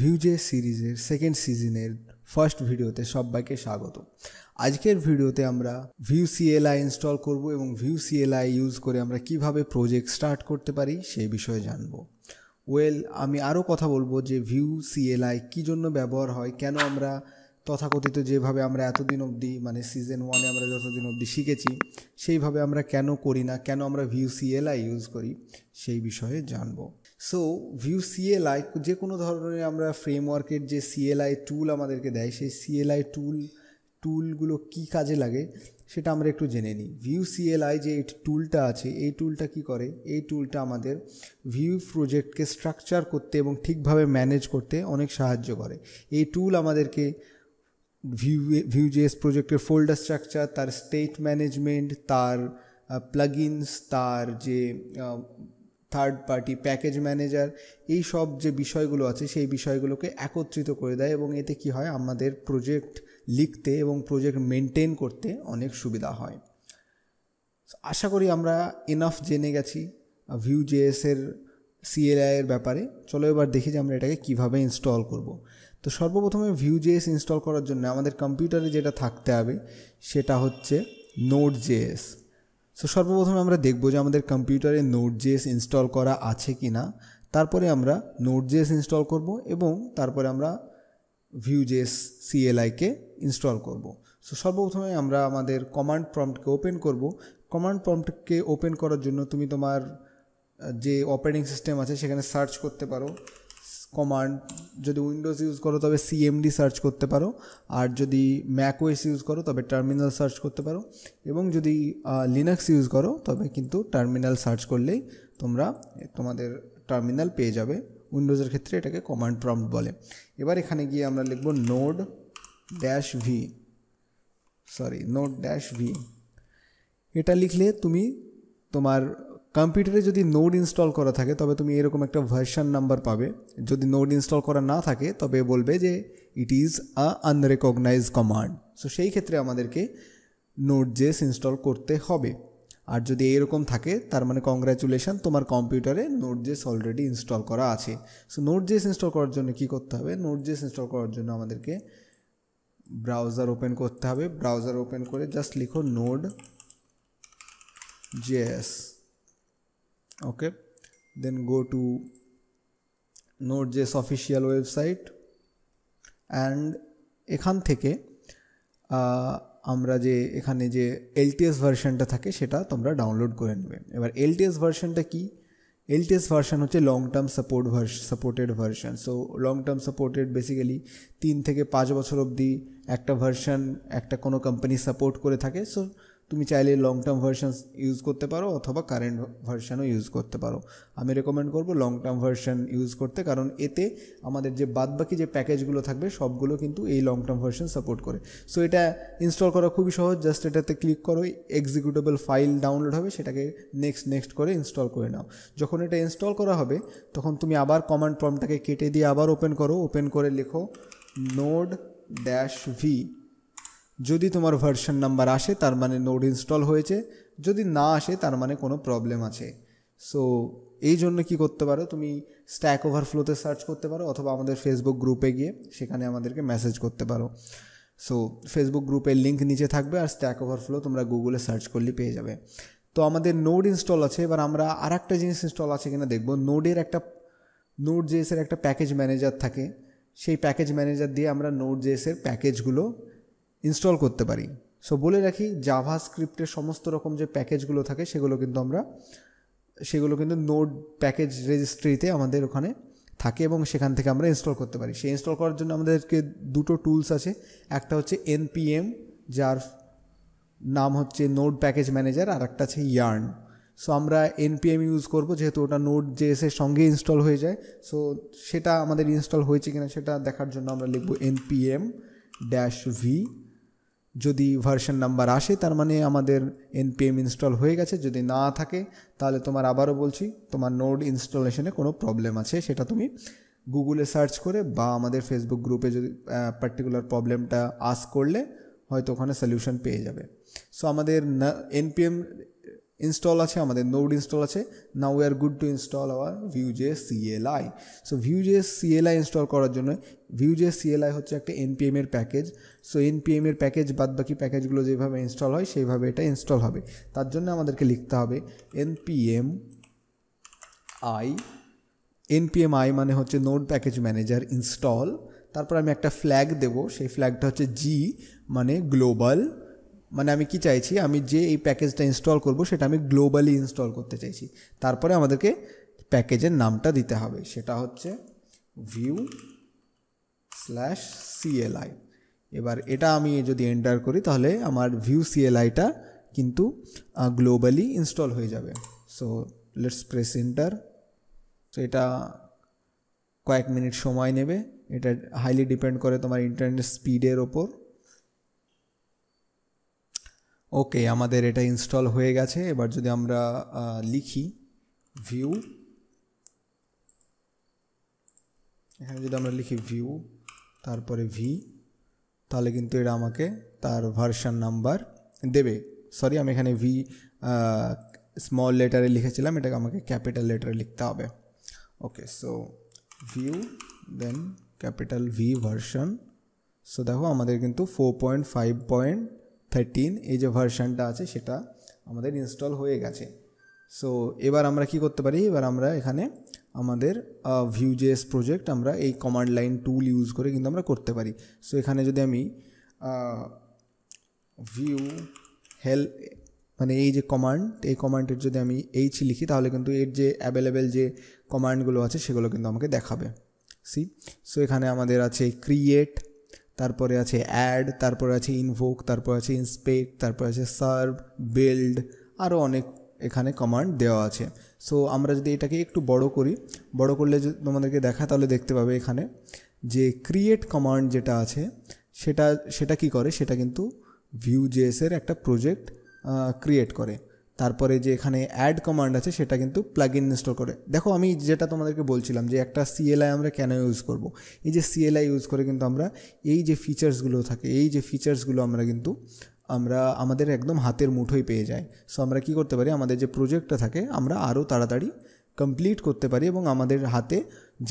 ভিউজে সিরিজের সেকেন্ড সিজনের ফার্স্ট ভিডিওতে সবাইকে স্বাগত আজকের ভিডিওতে আমরা ভিউ সিএলআই ইনস্টল করব এবং ভিউ সিএলআই ইউজ করে আমরা কিভাবে প্রজেক্ট স্টার্ট করতে পারি সেই বিষয়ে জানব ওয়েল আমি আরও কথা বলবো যে ভিউ সিএলআই কী জন্য ব্যবহার হয় কেন আমরা তথাকথিত যেভাবে আমরা এতদিন অবধি মানে সিজন ওয়ানে আমরা যতদিন অবধি শিখেছি সেইভাবে আমরা কেন করি না কেন আমরা ভিউ সিএলআই ইউজ করি সেই বিষয়ে জানবো সো ভিউ সিএলআই যে কোনো ধরনের আমরা ফ্রেমওয়ার্কের যে সিএলআই টুল আমাদেরকে দেয় সেই সিএলআই টুল টুলগুলো কি কাজে লাগে সেটা আমরা একটু জেনে নিই ভিউ সিএলআই যে এই টুলটা আছে এই টুলটা কি করে এই টুলটা আমাদের ভিউ প্রজেক্টকে স্ট্রাকচার করতে এবং ঠিকভাবে ম্যানেজ করতে অনেক সাহায্য করে এই টুল আমাদেরকে ভিউ ভিউজেস প্রজেক্টের ফোল্ডার স্ট্রাকচার তার স্টেট ম্যানেজমেন্ট তার প্লাগিনস তার যে থার্ড পার্টি প্যাকেজ ম্যানেজার এই সব যে বিষয়গুলো আছে সেই বিষয়গুলোকে একত্রিত করে দেয় এবং এতে কি হয় আমাদের প্রজেক্ট লিখতে এবং প্রজেক্ট মেনটেন করতে অনেক সুবিধা হয় আশা করি আমরা এনাফ জেনে গেছি ভিউ জেএসের সিএলআইয়ের ব্যাপারে চলো এবার দেখি যে আমরা এটাকে কিভাবে ইনস্টল করব। তো সর্বপ্রথমে ভিউ জেএস ইনস্টল করার জন্য আমাদের কম্পিউটারে যেটা থাকতে হবে সেটা হচ্ছে নোট জেএস সো সর্বপ্রথমে আমরা দেখব যে আমাদের কম্পিউটারে নোট জেস ইনস্টল করা আছে কি না তারপরে আমরা নোট জেস ইনস্টল করব এবং তারপরে আমরা ভিউ জেস সিএলআইকে ইনস্টল করব সো সর্বপ্রথমে আমরা আমাদের কমান্ড প্রম্পটকে ওপেন করব কমান্ড প্রম্পটকে ওপেন করার জন্য তুমি তোমার যে অপারেটিং সিস্টেম আছে সেখানে সার্চ করতে পারো কমান্ড যদি উইন্ডোজ ইউজ করো তবে সিএমডি সার্চ করতে পারো আর যদি ম্যাকওয়েস ইউজ করো তবে টার্মিনাল সার্চ করতে পারো এবং যদি লিনাক্স ইউজ করো তবে কিন্তু টার্মিনাল সার্চ করলেই তোমরা তোমাদের টার্মিনাল পেয়ে যাবে উইন্ডোজের ক্ষেত্রে এটাকে কমান্ড প্রম্পট বলে এবার এখানে গিয়ে আমরা লিখব node dash V sorry note dash V এটা লিখলে তুমি তোমার কম্পিউটারে যদি নোড ইনস্টল করা থাকে তবে তুমি এরকম একটা ভার্সন নাম্বার পাবে যদি নোড ইনস্টল করা না থাকে তবে বলবে যে it is a unrecognize command so সেই ক্ষেত্রে আমাদেরকে নোট জেস ইনস্টল করতে হবে আর যদি এরকম থাকে তার মানে কংগ্রাচুলেশন তোমার কম্পিউটারে নোট জেস অলরেডি ইনস্টল করা আছে সো নোট জেস ইনস্টল করার জন্য কি করতে হবে নোট জেস ইনস্টল করার জন্য আমাদেরকে ব্রাউজার ওপেন করতে হবে ব্রাউজার ওপেন করে জাস্ট লিখো node js okay then go to node.js official website and এখান থেকে আমরা যে এখানে যে এলটিএস ভার্সনটা থাকে সেটা তোমরা ডাউনলোড করে নেবে এবার এলটিএস ভার্সনটা কি এলটিএস ভার্সন হচ্ছে লং টার্ম সাপোর্ট ভার্স supported version so long term supported basically তিন থেকে পাঁচ বছর অবধি একটা ভার্সন একটা কোনো কোম্পানি সাপোর্ট করে থাকে সো তুমি চাইলে লং টার্ম ভার্সান ইউজ করতে পারো অথবা কারেন্ট ভার্সানও ইউজ করতে পারো আমি রেকমেন্ড করব লং টার্ম ভার্সান ইউজ করতে কারণ এতে আমাদের যে বাদবাকি যে প্যাকেজগুলো থাকবে সবগুলো কিন্তু এই লং টার্ম ভার্সান সাপোর্ট করে সো এটা ইনস্টল করা খুবই সহজ জাস্ট এটাতে ক্লিক করো এক্সিকিউটেবল ফাইল ডাউনলোড হবে সেটাকে নেক্সট নেক্সট করে ইনস্টল করে নাও যখন এটা ইনস্টল করা হবে তখন তুমি আবার কমান্ড ফর্মটাকে কেটে দিয়ে আবার ওপেন করো ওপেন করে লেখো নোড ড্যাশ ভি যদি তোমার ভার্সন নাম্বার আসে তার মানে নোড ইনস্টল হয়েছে যদি না আসে তার মানে কোনো প্রবলেম আছে সো এই জন্য কি করতে পারো তুমি স্ট্যাক ওভারফ্লোতে সার্চ করতে পারো অথবা আমাদের ফেসবুক গ্রুপে গিয়ে সেখানে আমাদেরকে মেসেজ করতে পারো সো ফেসবুক গ্রুপের লিঙ্ক নিচে থাকবে আর স্ট্যাক ওভারফ্লো তোমরা গুগলে সার্চ করলে পেয়ে যাবে তো আমাদের নোড ইনস্টল আছে এবার আমরা আর একটা জিনিস ইনস্টল আছে কিনা দেখবো নোডের একটা নোট জেএসের একটা প্যাকেজ ম্যানেজার থাকে সেই প্যাকেজ ম্যানেজার দিয়ে আমরা নোট জেএসের প্যাকেজগুলো ইনস্টল করতে পারি সো বলে রাখি জাভা স্ক্রিপ্টের সমস্ত রকম যে প্যাকেজগুলো থাকে সেগুলো কিন্তু আমরা সেগুলো কিন্তু নোড প্যাকেজ রেজিস্ট্রিতে আমাদের ওখানে থাকে এবং সেখান থেকে আমরা ইনস্টল করতে পারি সেই ইনস্টল করার জন্য আমাদেরকে দুটো টুলস আছে একটা হচ্ছে এনপিএম যার নাম হচ্ছে নোড প্যাকেজ ম্যানেজার আর একটা আছে ইয়ার্ন সো আমরা এনপিএম ইউজ করব যেহেতু ওটা নোট যে জেএসের সঙ্গে ইনস্টল হয়ে যায় সো সেটা আমাদের ইনস্টল হয়েছে কিনা সেটা দেখার জন্য আমরা লিখব এনপিএম ড্যাশ ভি যদি ভার্সন নাম্বার আসে তার মানে আমাদের এনপিএম ইনস্টল হয়ে গেছে যদি না থাকে তাহলে তোমার আবারও বলছি তোমার নোড ইনস্টলেশনে কোনো প্রবলেম আছে সেটা তুমি গুগলে সার্চ করে বা আমাদের ফেসবুক গ্রুপে যদি পার্টিকুলার প্রবলেমটা আস করলে হয়তো ওখানে সলিউশন পেয়ে যাবে সো আমাদের এনপিএম ইনস্টল আছে আমাদের নোড ইনস্টল আছে now we are good to install our Vuejs CLI so Vuejs CLI install করার জন্য ভিউজে সিএলআই হচ্ছে একটা এনপিএমের প্যাকেজ সো এনপিএমের প্যাকেজ বাদ বাকি প্যাকেজগুলো যেভাবে ইনস্টল হয় সেইভাবে এটা ইনস্টল হবে তার জন্য আমাদেরকে লিখতে হবে এনপিএম আই এনপিএম আই মানে হচ্ছে নোড প্যাকেজ ম্যানেজার ইনস্টল তারপর আমি একটা ফ্ল্যাগ দেব সেই ফ্ল্যাগটা হচ্ছে জি মানে গ্লোবাল মানে আমি কি চাইছি আমি যে এই প্যাকেজটা ইনস্টল করব সেটা আমি গ্লোবালি ইনস্টল করতে চাইছি তারপরে আমাদেরকে প্যাকেজের নামটা দিতে হবে সেটা হচ্ছে ভিউ স্ল্যাশ সিএলআই এবার এটা আমি যদি এন্টার করি তাহলে আমার ভিউ সিএলআইটা কিন্তু গ্লোবালি ইনস্টল হয়ে যাবে সো লেটস প্রেস এন্টার তো এটা কয়েক মিনিট সময় নেবে এটা হাইলি ডিপেন্ড করে তোমার ইন্টারনেট স্পিডের ওপর ওকে আমাদের এটা ইনস্টল হয়ে গেছে এবার যদি আমরা লিখি ভিউ এখানে যদি আমরা লিখি ভিউ তারপরে ভি তাহলে কিন্তু এটা আমাকে তার ভার্সন নাম্বার দেবে সরি আমি এখানে ভি স্মল লেটারে লিখেছিলাম এটাকে আমাকে ক্যাপিটাল লেটারে লিখতে হবে okay so Vue then capital V version so দেখো আমাদের কিন্তু four point five point thirteen এই যে ভার্সানটা আছে সেটা আমাদের ইনস্টল হয়ে গেছে সো এবার আমরা কি করতে পারি এবার আমরা এখানে আমাদের ভিউজেস প্রজেক্ট আমরা এই কমান্ড লাইন টুল ইউজ করে কিন্তু আমরা করতে পারি সো এখানে যদি আমি ভিউ হেল মানে এই যে কমান্ড এই কমান্ডের যদি আমি এইচ লিখি তাহলে কিন্তু এর যে অ্যাভেলেবেল যে কমান্ডগুলো আছে সেগুলো কিন্তু আমাকে দেখাবে সি সো এখানে আমাদের আছে ক্রিয়েট তারপরে আছে অ্যাড তারপরে আছে ইনভোক তারপরে আছে ইন্সপেক্ট তারপরে আছে সার্ভ বিল্ড আরও অনেক এখানে কমান্ড দেওয়া আছে সো আমরা যদি এটাকে একটু বড় করি বড় করলে তোমাদেরকে দেখা তাহলে দেখতে পাবে এখানে যে ক্রিয়েট কমান্ড যেটা আছে সেটা সেটা কি করে সেটা কিন্তু ভিউ জেএসের একটা প্রজেক্ট ক্রিয়েট করে তারপরে যে এখানে অ্যাড কমান্ড আছে সেটা কিন্তু প্লাগ ইন ইনস্টল করে দেখো আমি যেটা তোমাদেরকে বলছিলাম যে একটা সিএলআই আমরা কেন ইউজ করব। এই যে সিএলআই ইউজ করে কিন্তু আমরা এই যে ফিচার্সগুলো থাকে এই যে ফিচার্সগুলো আমরা কিন্তু আমরা আমাদের একদম হাতের মুঠোই পেয়ে যাই সো আমরা কি করতে পারি আমাদের যে প্রজেক্টটা থাকে আমরা আরও তাড়াতাড়ি কমপ্লিট করতে পারি এবং আমাদের হাতে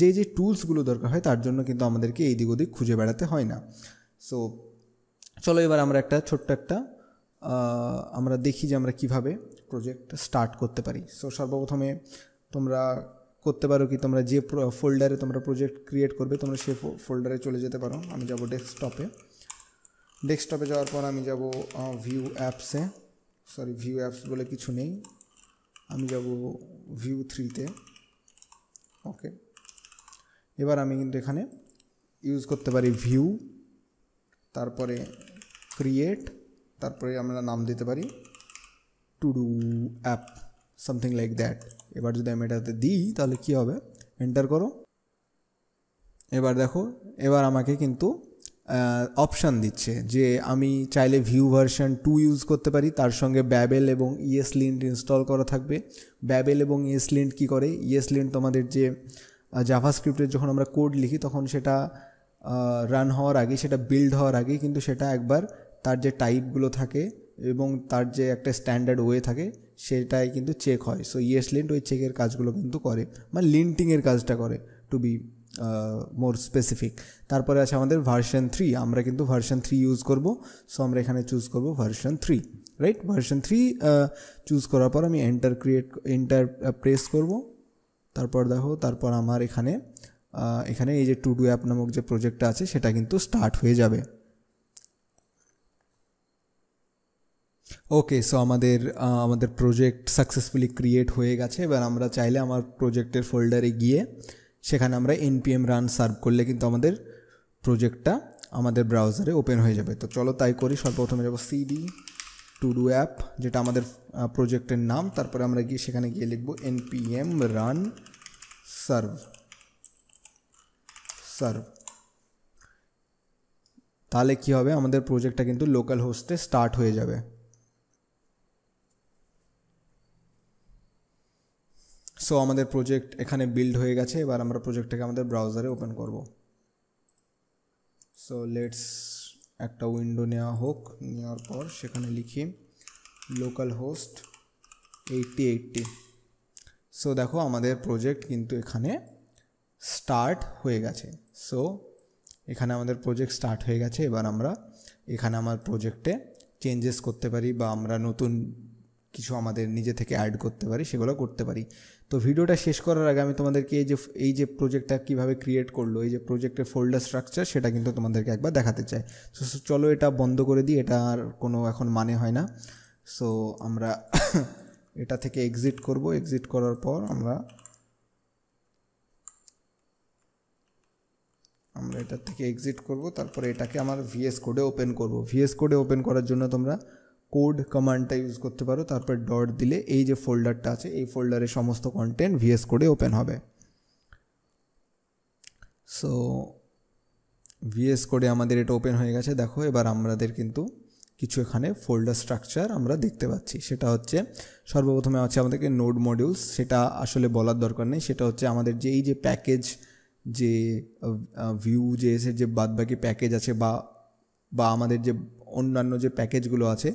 যে যে টুলসগুলো দরকার হয় তার জন্য কিন্তু আমাদেরকে এই দিক ওদিক খুঁজে বেড়াতে হয় না সো চলো এবার আমরা একটা ছোট্ট একটা আমরা দেখি যে আমরা কিভাবে প্রজেক্ট স্টার্ট করতে পারি সো সর্বপ্রথমে তোমরা করতে পারো কি তোমরা যে ফোল্ডারে তোমরা প্রজেক্ট ক্রিয়েট করবে তোমরা সে ফোল্ডারে চলে যেতে পারো আমি যাবো ডেস্কটপে ডেস্কটপে যাওয়ার পর আমি যাব ভিউ অ্যাপসে সরি ভিউ অ্যাপস বলে কিছু নেই আমি যাব ভিউ থ্রিতে ওকে এবার আমি কিন্তু এখানে ইউজ করতে পারি ভিউ তারপরে ক্রিয়েট তারপরে আমরা নাম দিতে পারি to do app something like that এবার যদি আমি এটাতে দিই তাহলে কি হবে এন্টার করো এবার দেখো এবার আমাকে কিন্তু অপশান দিচ্ছে যে আমি চাইলে ভিউ ভার্সন টু ইউজ করতে পারি তার সঙ্গে ব্যাবেল এবং ইএস লিন্ট ইনস্টল করা থাকবে ব্যাবেল এবং ইএস লিন্ট কী করে ইএস লিন্ট তোমাদের যে জাভাস্ক্রিপ্টের যখন আমরা কোড লিখি তখন সেটা রান হওয়ার আগে সেটা বিল্ড হওয়ার আগে কিন্তু সেটা একবার তার যে টাইপগুলো থাকে এবং তার যে একটা স্ট্যান্ডার্ড ওয়ে থাকে সেটাই কিন্তু চেক হয় সো ইয়েস লিন্ট ওই চেকের কাজগুলো কিন্তু করে মানে লিন্টিংয়ের কাজটা করে টু বি মোর স্পেসিফিক তারপরে আছে আমাদের ভার্সন থ্রি আমরা কিন্তু ভার্সন থ্রি ইউজ করব সো আমরা এখানে চুজ করব version three right version three choose করার পর আমি এন্টার ক্রিয়েট এন্টার প্রেস করব তারপর দেখো তারপর আমার এখানে এখানে এই যে টু ডু অ্যাপ নামক যে প্রজেক্টটা আছে সেটা কিন্তু স্টার্ট হয়ে যাবে ওকে সো আমাদের আমাদের প্রজেক্ট সাকসেসফুলি ক্রিয়েট হয়ে গেছে এবার আমরা চাইলে আমার প্রজেক্টের ফোল্ডারে গিয়ে সেখানে আমরা এনপিএম রান সার্ভ করলে কিন্তু আমাদের প্রজেক্টটা আমাদের ব্রাউজারে ওপেন হয়ে যাবে তো চলো তাই করি সর্বপ্রথমে যাবো সিডি টু ডু অ্যাপ যেটা আমাদের প্রজেক্টের নাম তারপরে আমরা গিয়ে সেখানে গিয়ে লিখবো এনপিএম রান সার্ভ সার্ভ তাহলে কি হবে আমাদের প্রজেক্টটা কিন্তু লোকাল হোস্টে স্টার্ট হয়ে যাবে সো আমাদের প্রজেক্ট এখানে বিল্ড হয়ে গেছে এবার আমরা প্রজেক্টটাকে আমাদের ব্রাউজারে ওপেন করব সো লেটস একটা উইন্ডো নেওয়া হোক নেওয়ার পর সেখানে লিখি localhost eighty eighty so দেখো আমাদের প্রজেক্ট কিন্তু এখানে স্টার্ট হয়ে গেছে সো এখানে আমাদের প্রজেক্ট স্টার্ট হয়ে গেছে এবার আমরা এখানে আমার প্রজেক্টে চেঞ্জেস করতে পারি বা আমরা নতুন কিছু আমাদের নিজে থেকে অ্যাড করতে পারি সেগুলো করতে পারি তো ভিডিওটা শেষ করার আগে আমি তোমাদেরকে এই যে এই যে প্রজেক্টটা কীভাবে ক্রিয়েট করলো এই যে প্রজেক্টের ফোল্ডার স্ট্রাকচার সেটা কিন্তু তোমাদেরকে একবার দেখাতে চাই সো চলো এটা বন্ধ করে দিই এটা আর কোনো এখন মানে হয় না সো আমরা এটা থেকে এক্সিট করব এক্সিট করার পর আমরা আমরা এটার থেকে এক্সিট করব তারপরে এটাকে আমার ভিএস কোডে ওপেন করব ভিএস কোডে ওপেন করার জন্য তোমরা কোড কমান্ডটা ইউজ করতে পারো তারপর ডট দিলে এই যে ফোল্ডারটা আছে এই ফোল্ডারে সমস্ত কন্টেন্ট ভিএস কোডে ওপেন হবে সো ভিএস কোডে আমাদের এটা ওপেন হয়ে গেছে দেখো এবার আমাদের কিন্তু কিছু এখানে ফোল্ডার স্ট্রাকচার আমরা দেখতে পাচ্ছি সেটা হচ্ছে সর্বপ্রথমে আছে আমাদেরকে নোড মডিউলস সেটা আসলে বলার দরকার নেই সেটা হচ্ছে আমাদের যে এই যে প্যাকেজ যে ভিউ যে এসে যে বাদবাকি প্যাকেজ আছে বা বা আমাদের যে অন্যান্য যে প্যাকেজগুলো আছে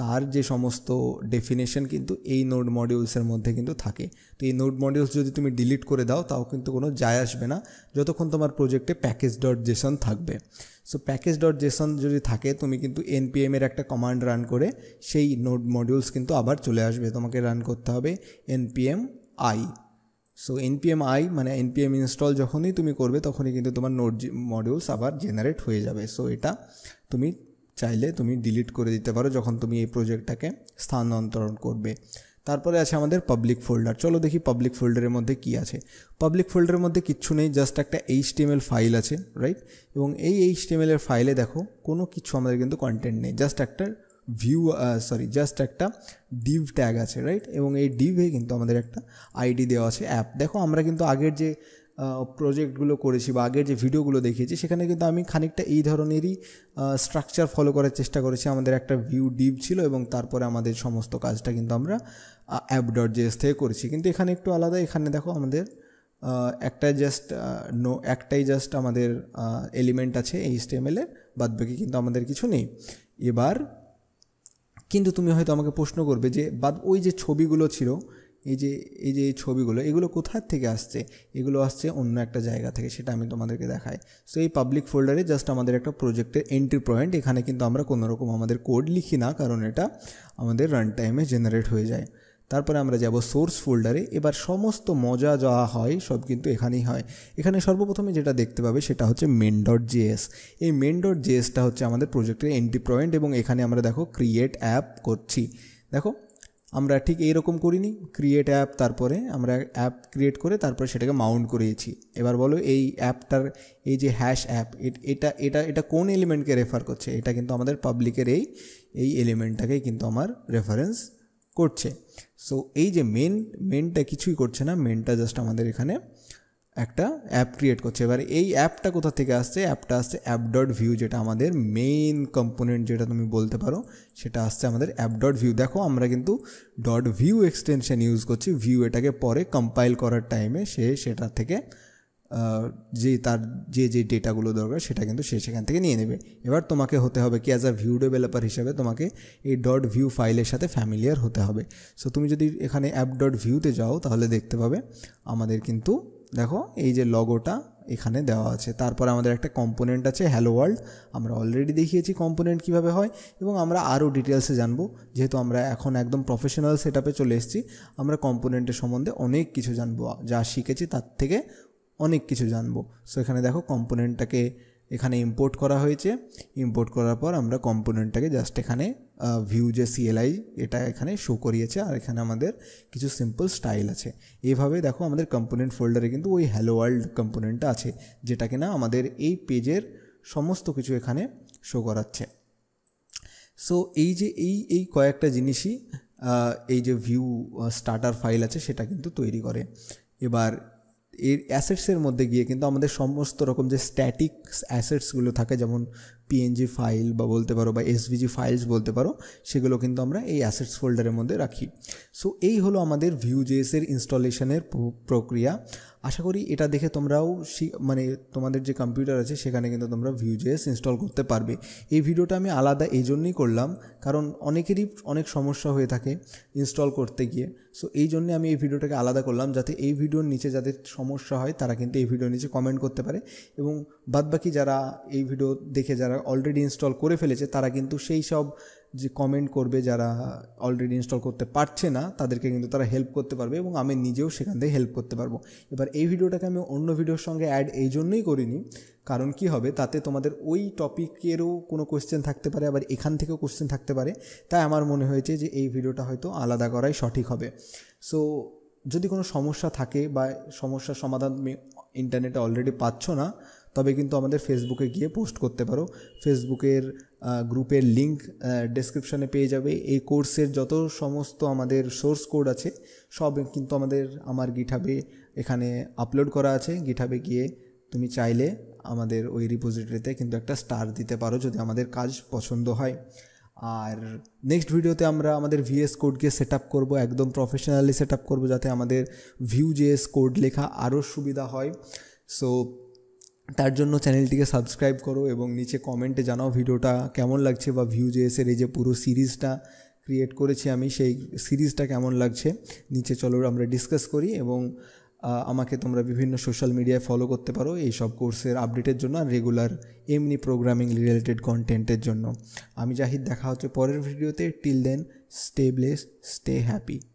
তার যে সমস্ত ডেফিনেশন কিন্তু এই নোট মডিউলসের মধ্যে কিন্তু থাকে তো এই নোট মডিউলস যদি তুমি ডিলিট করে দাও তাও কিন্তু কোনো যায় আসবে না যতক্ষণ তোমার প্রোজেক্টে প্যাকেজ ডট জেসন থাকবে সো প্যাকেজ ডট জেসন যদি থাকে তুমি কিন্তু এনপিএমের একটা কমান্ড রান করে সেই নোট মডিউলস কিন্তু আবার চলে আসবে তোমাকে রান করতে হবে NPM I so NPM I মানে এনপিএম ইনস্টল যখনই তুমি করবে তখনই কিন্তু তোমার নোট মডিউলস আবার জেনারেট হয়ে যাবে সো এটা তুমি চাইলে তুমি ডিলিট করে দিতে পারো যখন তুমি এই প্রজেক্টটাকে স্থানান্তরণ করবে তারপরে আছে আমাদের পাবলিক ফোল্ডার চলো দেখি পাবলিক ফোল্ডারের মধ্যে কি আছে পাবলিক ফোল্ডারের মধ্যে কিচ্ছু নেই জাস্ট একটা এইচটিএমএল ফাইল আছে রাইট এবং এই এইচটিএমএলের ফাইলে দেখো কোনো কিছু আমাদের কিন্তু কন্টেন্ট নেই জাস্ট একটা ভিউ সরি জাস্ট একটা ডিভ ট্যাগ আছে রাইট এবং এই ডিভে কিন্তু আমাদের একটা আইডি দেওয়া আছে অ্যাপ দেখো আমরা কিন্তু আগের যে প্রজেক্টগুলো করেছি বা আগের যে ভিডিওগুলো দেখিয়েছি সেখানে কিন্তু আমি খানিকটা এই ধরনেরই স্ট্রাকচার ফলো করার চেষ্টা করেছি আমাদের একটা ভিউ ডিপ ছিল এবং তারপরে আমাদের সমস্ত কাজটা কিন্তু আমরা অ্যাপ ডট জেএস থেকে করেছি কিন্তু এখানে একটু আলাদা এখানে দেখো আমাদের একটা জাস্ট নো একটাই জাস্ট আমাদের এলিমেন্ট আছে এই এলে বাদ বাকি কিন্তু আমাদের কিছু নেই এবার কিন্তু তুমি হয়তো আমাকে প্রশ্ন করবে যে বাদ ওই যে ছবিগুলো ছিল এই যে এই যে ছবিগুলো এগুলো কোথার থেকে আসছে এগুলো আসছে অন্য একটা জায়গা থেকে সেটা আমি তোমাদেরকে দেখাই সো এই পাবলিক ফোল্ডারে জাস্ট আমাদের একটা প্রজেক্টের এন্ট্রি পয়েন্ট এখানে কিন্তু আমরা কোনোরকম আমাদের কোড লিখি না কারণ এটা আমাদের রান টাইমে জেনারেট হয়ে যায় তারপরে আমরা যাব সোর্স ফোল্ডারে এবার সমস্ত মজা যা হয় সব কিন্তু এখানেই হয় এখানে সর্বপ্রথমে যেটা দেখতে পাবে সেটা হচ্ছে মেন ডট জিএস এই মেন ডট জিএসটা হচ্ছে আমাদের প্রজেক্টের এন্ট্রি পয়েন্ট এবং এখানে আমরা দেখো ক্রিয়েট অ্যাপ করছি দেখো আমরা ঠিক এইরকম করিনি ক্রিয়েট অ্যাপ তারপরে আমরা অ্যাপ ক্রিয়েট করে তারপরে সেটাকে মাউন্ট করিয়েছি এবার বলো এই অ্যাপটার এই যে হ্যাশ অ্যাপ এটা এটা এটা কোন এলিমেন্টকে রেফার করছে এটা কিন্তু আমাদের পাবলিকের এই এই এলিমেন্টটাকেই কিন্তু আমার রেফারেন্স করছে সো এই যে মেন মেনটা কিছুই করছে না মেনটা জাস্ট আমাদের এখানে একটা অ্যাপ ক্রিয়েট করছে এবার এই অ্যাপটা কোথা থেকে আসছে অ্যাপটা আসছে অ্যাপ ডট ভিউ যেটা আমাদের মেইন কম্পোনেন্ট যেটা তুমি বলতে পারো সেটা আসছে আমাদের অ্যাপ ডট ভিউ দেখো আমরা কিন্তু ডট ভিউ এক্সটেনশন ইউজ করছি ভিউ এটাকে পরে কম্পাইল করার টাইমে সে সেটা থেকে যে তার যে যে ডেটাগুলো দরকার সেটা কিন্তু সে সেখান থেকে নিয়ে নেবে এবার তোমাকে হতে হবে কি অ্যাজ আ ভিউ ডেভেলপার হিসাবে তোমাকে এই ডট ভিউ ফাইলের সাথে ফ্যামিলিয়ার হতে হবে সো তুমি যদি এখানে অ্যাপ ডট ভিউতে যাও তাহলে দেখতে পাবে আমাদের কিন্তু দেখো এই যে লগোটা এখানে দেওয়া আছে তারপর আমাদের একটা কম্পোনেন্ট আছে হ্যালো ওয়ার্ল্ড আমরা অলরেডি দেখিয়েছি কম্পোনেন্ট কিভাবে হয় এবং আমরা আরও ডিটেলসে জানবো যেহেতু আমরা এখন একদম প্রফেশনাল সেট চলে এসেছি আমরা কম্পোনেন্টের সম্বন্ধে অনেক কিছু জানবো যা শিখেছি তার থেকে অনেক কিছু জানবো সো এখানে দেখো কম্পোনেন্টটাকে এখানে ইম্পোর্ট করা হয়েছে ইম্পোর্ট করার পর আমরা কম্পোনেন্টটাকে জাস্ট এখানে ভিউ যে সিএলআই এটা এখানে শো করিয়েছে আর এখানে আমাদের কিছু সিম্পল স্টাইল আছে এভাবে দেখো আমাদের কম্পোনেন্ট ফোল্ডারে কিন্তু ওই হ্যালো ওয়ার্ল্ড কম্পোনেন্টটা আছে যেটা কিনা আমাদের এই পেজের সমস্ত কিছু এখানে শো করাচ্ছে সো এই যে এই এই কয়েকটা জিনিসই এই যে ভিউ স্টার্টার ফাইল আছে সেটা কিন্তু তৈরি করে এবার এর অ্যাসেটসের মধ্যে গিয়ে কিন্তু আমাদের সমস্ত রকম যে স্ট্যাটিক অ্যাসেটসগুলো থাকে যেমন পিএনজি ফাইল বা বলতে পারো বা এসভিজি ফাইলস বলতে পারো সেগুলো কিন্তু আমরা এই অ্যাসেটস ফোল্ডারের মধ্যে রাখি সো এই হলো আমাদের ভিউজেএসের ইনস্টলেশনের প্রক্রিয়া আশা করি এটা দেখে তোমরাও মানে তোমাদের যে কম্পিউটার আছে সেখানে কিন্তু তোমরা ভিউজেএস ইনস্টল করতে পারবে এই ভিডিওটা আমি আলাদা এই জন্যই করলাম কারণ অনেকেরই অনেক সমস্যা হয়ে থাকে ইনস্টল করতে গিয়ে সো এই জন্যে আমি এই ভিডিওটাকে আলাদা করলাম যাতে এই ভিডিওর নিচে যাদের সমস্যা হয় তারা কিন্তু এই ভিডিওর নিচে কমেন্ট করতে পারে এবং বাদবাকি যারা এই ভিডিও দেখে যারা যারা অলরেডি ইনস্টল করে ফেলেছে তারা কিন্তু সেই সব যে কমেন্ট করবে যারা অলরেডি ইনস্টল করতে পারছে না তাদেরকে কিন্তু তারা হেল্প করতে পারবে এবং আমি নিজেও সেখান থেকে হেল্প করতে পারবো এবার এই ভিডিওটাকে আমি অন্য ভিডিওর সঙ্গে অ্যাড এই জন্যই করিনি কারণ কি হবে তাতে তোমাদের ওই টপিকেরও কোনো কোয়েশ্চেন থাকতে পারে আবার এখান থেকেও কোয়েশ্চেন থাকতে পারে তাই আমার মনে হয়েছে যে এই ভিডিওটা হয়তো আলাদা করাই সঠিক হবে সো যদি কোনো সমস্যা থাকে বা সমস্যার সমাধান তুমি ইন্টারনেটে অলরেডি পাচ্ছ না তবে কিন্তু আমাদের ফেসবুকে গিয়ে পোস্ট করতে পারো ফেসবুকের গ্রুপের লিংক ডেসক্রিপশানে পেয়ে যাবে এই কোর্সের যত সমস্ত আমাদের সোর্স কোড আছে সব কিন্তু আমাদের আমার গিঠাবে এখানে আপলোড করা আছে গিঠাবে গিয়ে তুমি চাইলে আমাদের ওই রিপোজিটরিতে কিন্তু একটা স্টার দিতে পারো যদি আমাদের কাজ পছন্দ হয় আর নেক্সট ভিডিওতে আমরা আমাদের ভিএস কোডকে সেট আপ করবো একদম প্রফেশনালি সেট আপ করবো যাতে আমাদের ভিউ জিএস কোড লেখা আরও সুবিধা হয় সো তার জন্য চ্যানেলটিকে সাবস্ক্রাইব করো এবং নিচে কমেন্টে জানাও ভিডিওটা কেমন লাগছে বা ভিউ যে এসে এই যে পুরো সিরিজটা ক্রিয়েট করেছি আমি সেই সিরিজটা কেমন লাগছে নিচে চলো আমরা ডিসকাস করি এবং আমাকে তোমরা বিভিন্ন সোশ্যাল মিডিয়ায় ফলো করতে পারো এই সব কোর্সের আপডেটের জন্য আর রেগুলার এমনি প্রোগ্রামিং রিলেটেড কন্টেন্টের জন্য আমি জাহিদ দেখা হচ্ছে পরের ভিডিওতে till then stay bless stay happy